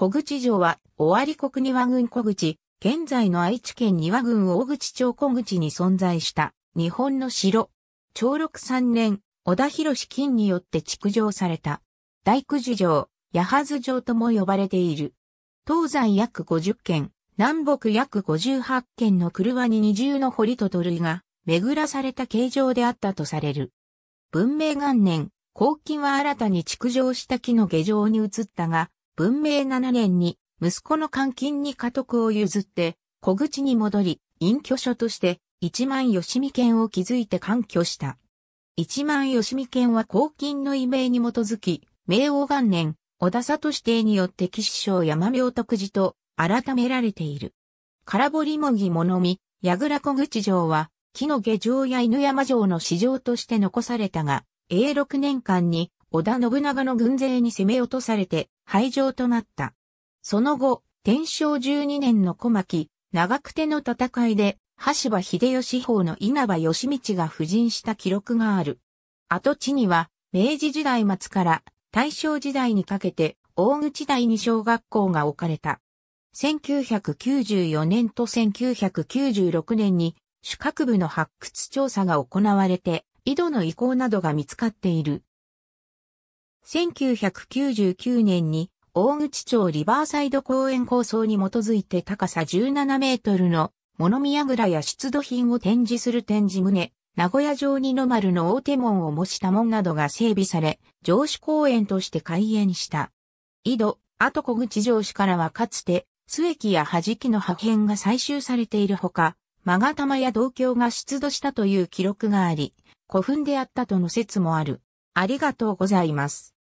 小口城は、尾張国庭郡小口、現在の愛知県庭郡大口町小口に存在した、日本の城。長禄3年、織田弘金によって築城された。大工寿城、八幡城とも呼ばれている。東西約50軒、南北約58軒の車に二重の堀と土塁が巡らされた形状であったとされる。文明元年、黄金は新たに築城した木の下城に移ったが、文明7年に息子の監禁に家督を譲って小口に戻り、隠居所として一万吉見県を築いて勘居した。一万吉見県は公金の異名に基づき、明王元年、小田里指定によって騎士省山明徳寺と改められている。空堀もぎものみ、矢倉小口城は、木の下城や犬山城の市場として残されたが、永禄年間に織田信長の軍勢に攻め落とされて廃城となった。その後、天正12年の小牧、長久手の戦いで、橋場秀吉法の稲葉義道が布陣した記録がある。跡地には、明治時代末から大正時代にかけて、大口台に小学校が置かれた。1994年と1996年に、主核部の発掘調査が行われて、井戸の遺構などが見つかっている。1999年に大口町リバーサイド公園構想に基づいて高さ17メートルの物見櫓や出土品を展示する展示棟、名古屋城にの丸の大手門を模した門などが整備され、城主公園として開園した。井戸、後小口城址からはかつて、末木や弾木の破片が採集されているほか、マガや銅鏡が出土したという記録があり、古墳であったとの説もある。ありがとうございます。